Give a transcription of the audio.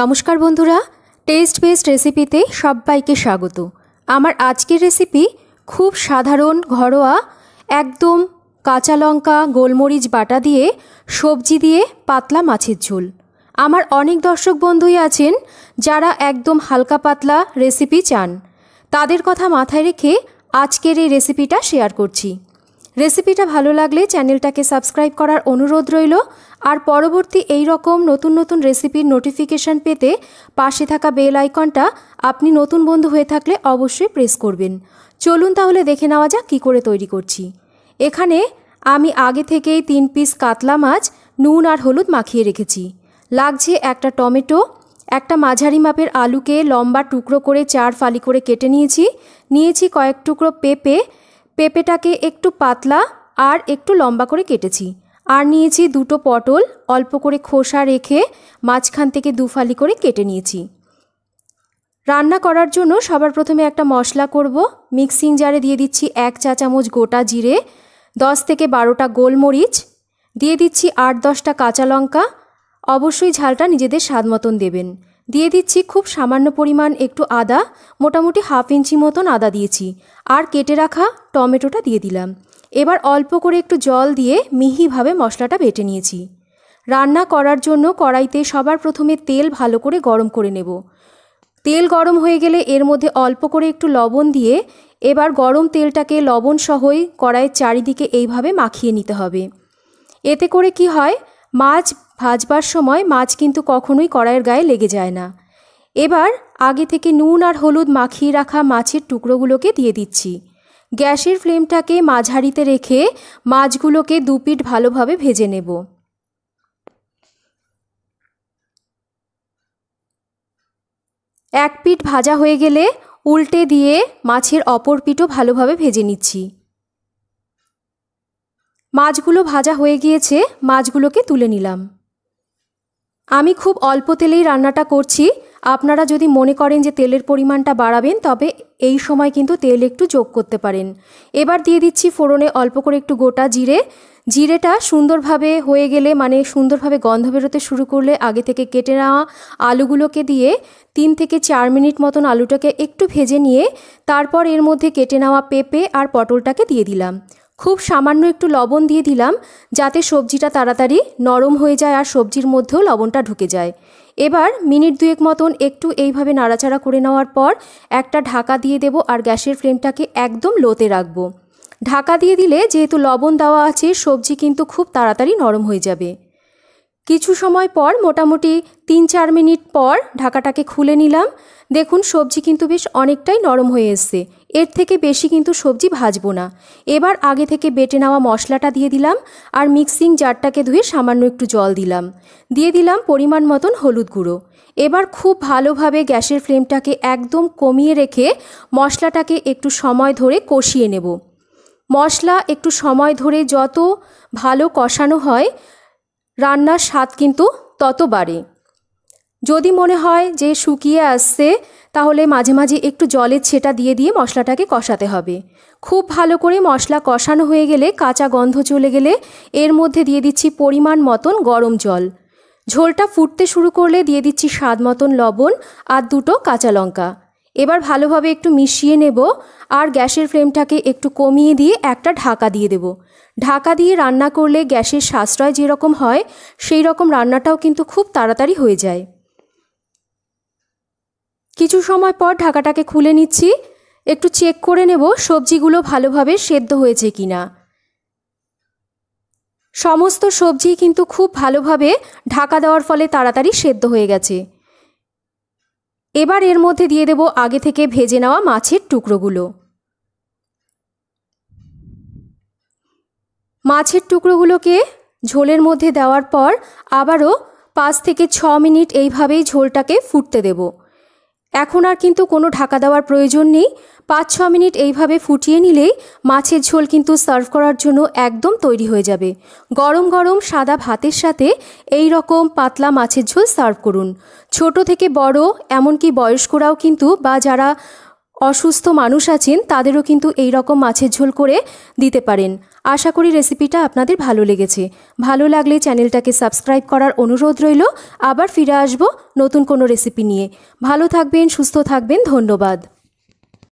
নমস্কার বন্ধুরা test based রেসিপিতে সবাইকে স্বাগত আমার আজকের রেসিপি খুব সাধারণ ঘরোয়া একদম কাঁচা লঙ্কা গোলমরিচ বাটা দিয়ে সবজি দিয়ে পাতলা মাছের ঝোল আমার অনেক দর্শক বন্ধুই আছেন যারা একদম হালকা পাতলা রেসিপি চান তাদের কথা মাথায় রেখে আজকের এই রেসিপিটা শেয়ার করছি রেসিপিটা ভালো লাগলে চ্যানেলটাকে সাবস্ক্রাইব করার অনুরোধ রইল আর পরবর্তী এই রকম নতুন নতুন রেসিপির নোটিফিকেশান পেতে পাশে থাকা বেল আইকনটা আপনি নতুন বন্ধু হয়ে থাকলে অবশ্যই প্রেস করবেন চলুন তাহলে দেখে নেওয়া যাক কী করে তৈরি করছি এখানে আমি আগে থেকেই তিন পিস কাতলা মাছ নুন আর হলুদ মাখিয়ে রেখেছি লাগছে একটা টমেটো একটা মাঝারি মাপের আলুকে লম্বা টুকরো করে চার ফালি করে কেটে নিয়েছি নিয়েছি কয়েক টুকরো পেঁপে পেঁপেটাকে একটু পাতলা আর একটু লম্বা করে কেটেছি আর নিয়েছি দুটো পটল অল্প করে খোসা রেখে মাঝখান থেকে দুফালি করে কেটে নিয়েছি রান্না করার জন্য সবার প্রথমে একটা মশলা করব মিক্সিং জারে দিয়ে দিচ্ছি এক চা চামচ গোটা জিরে দশ থেকে বারোটা গোলমরিচ দিয়ে দিচ্ছি আট দশটা কাঁচা লঙ্কা অবশ্যই ঝালটা নিজেদের স্বাদ মতন দেবেন দিয়ে দিচ্ছি খুব সামান্য পরিমাণ একটু আদা মোটামুটি হাফ ইঞ্চি মতন আদা দিয়েছি আর কেটে রাখা টমেটোটা দিয়ে দিলাম এবার অল্প করে একটু জল দিয়ে মিহিভাবে মশলাটা বেটে নিয়েছি রান্না করার জন্য কড়াইতে সবার প্রথমে তেল ভালো করে গরম করে নেব তেল গরম হয়ে গেলে এর মধ্যে অল্প করে একটু লবণ দিয়ে এবার গরম তেলটাকে লবণ সহই কড়াইয়ের চারিদিকে এইভাবে মাখিয়ে নিতে হবে এতে করে কি হয় মাছ ভাজবার সময় মাছ কিন্তু কখনোই কড়াইয়ের গায়ে লেগে যায় না এবার আগে থেকে নুন আর হলুদ মাখিয়ে রাখা মাছের টুকরোগুলোকে দিয়ে দিচ্ছি গ্যাসের ফ্লেমটাকে মাঝারিতে রেখে মাছগুলোকে দুপিট ভালোভাবে ভেজে নেব এক পিঠ ভাজা হয়ে গেলে উল্টে দিয়ে মাছের অপর পিঠও ভালোভাবে ভেজে নিচ্ছি মাছগুলো ভাজা হয়ে গিয়েছে মাছগুলোকে তুলে নিলাম আমি খুব অল্প তেলেই রান্নাটা করছি আপনারা যদি মনে করেন যে তেলের পরিমাণটা বাড়াবেন তবে এই সময় কিন্তু তেল একটু যোগ করতে পারেন এবার দিয়ে দিচ্ছি ফোড়নে অল্প করে একটু গোটা জিরে জিরেটা সুন্দরভাবে হয়ে গেলে মানে সুন্দরভাবে গন্ধ বেরোতে শুরু করলে আগে থেকে কেটে নেওয়া আলুগুলোকে দিয়ে তিন থেকে চার মিনিট মতন আলুটাকে একটু ভেজে নিয়ে তারপর এর মধ্যে কেটে নেওয়া পেঁপে আর পটলটাকে দিয়ে দিলাম খুব সামান্য একটু লবণ দিয়ে দিলাম যাতে সবজিটা তাড়াতাড়ি নরম হয়ে যায় আর সবজির মধ্যেও লবণটা ঢুকে যায় এবার মিনিট দুয়েক মতন একটু এইভাবে নাড়াচাড়া করে নেওয়ার পর একটা ঢাকা দিয়ে দেব আর গ্যাসের ফ্লেমটাকে একদম লোতে রাখবো ঢাকা দিয়ে দিলে যেহেতু লবণ দেওয়া আছে সবজি কিন্তু খুব তাড়াতাড়ি নরম হয়ে যাবে কিছু সময় পর মোটামুটি তিন চার মিনিট পর ঢাকাটাকে খুলে নিলাম দেখুন সবজি কিন্তু বেশ অনেকটাই নরম হয়ে এসছে এর থেকে বেশি কিন্তু সবজি ভাজবো না এবার আগে থেকে বেটে নেওয়া মশলাটা দিয়ে দিলাম আর মিক্সিং জারটাকে ধুয়ে সামান্য একটু জল দিলাম দিয়ে দিলাম পরিমাণ মতন হলুদ গুঁড়ো এবার খুব ভালোভাবে গ্যাসের ফ্লেমটাকে একদম কমিয়ে রেখে মশলাটাকে একটু সময় ধরে কষিয়ে নেব মশলা একটু সময় ধরে যত ভালো কষানো হয় রান্নার স্বাদ কিন্তু তত বাড়ে যদি মনে হয় যে শুকিয়ে আসছে তাহলে মাঝে মাঝে একটু জলের ছেটা দিয়ে দিয়ে মশলাটাকে কষাতে হবে খুব ভালো করে মশলা কষানো হয়ে গেলে কাঁচা গন্ধ চলে গেলে এর মধ্যে দিয়ে দিচ্ছি পরিমাণ মতন গরম জল ঝোলটা ফুটতে শুরু করলে দিয়ে দিচ্ছি স্বাদ মতন লবণ আর দুটো কাঁচা লঙ্কা এবার ভালোভাবে একটু মিশিয়ে নেব আর গ্যাসের ফ্লেমটাকে একটু কমিয়ে দিয়ে একটা ঢাকা দিয়ে দেব ঢাকা দিয়ে রান্না করলে গ্যাসের সাশ্রয় যেরকম হয় সেই রকম রান্নাটাও কিন্তু খুব তাড়াতাড়ি হয়ে যায় কিছু সময় পর ঢাকাটাকে খুলে নিচ্ছি একটু চেক করে নেব সবজিগুলো ভালোভাবে সেদ্ধ হয়েছে কি না সমস্ত সবজি কিন্তু খুব ভালোভাবে ঢাকা দেওয়ার ফলে তাড়াতাড়ি সেদ্ধ হয়ে গেছে এবার এর মধ্যে দিয়ে দেব আগে থেকে ভেজে নেওয়া মাছের টুকরোগুলো মাছের টুকরোগুলোকে ঝোলের মধ্যে দেওয়ার পর আবারও পাঁচ থেকে ছ মিনিট এইভাবেই ঝোলটাকে ফুটতে দেবো এখন আর কিন্তু কোনো ঢাকা দেওয়ার প্রয়োজন নেই পাঁচ ছ মিনিট এইভাবে ফুটিয়ে নিলেই মাছের ঝোল কিন্তু সার্ভ করার জন্য একদম তৈরি হয়ে যাবে গরম গরম সাদা ভাতের সাথে এই রকম পাতলা মাছের ঝোল সার্ভ করুন ছোট থেকে বড় এমনকি বয়স্করাও কিন্তু বা যারা অসুস্থ মানুষ আছেন তাদেরও কিন্তু এই রকম মাছের ঝোল করে দিতে পারেন আশা করি রেসিপিটা আপনাদের ভালো লেগেছে ভালো লাগলে চ্যানেলটাকে সাবস্ক্রাইব করার অনুরোধ রইল আবার ফিরে আসব নতুন কোনো রেসিপি নিয়ে ভালো থাকবেন সুস্থ থাকবেন ধন্যবাদ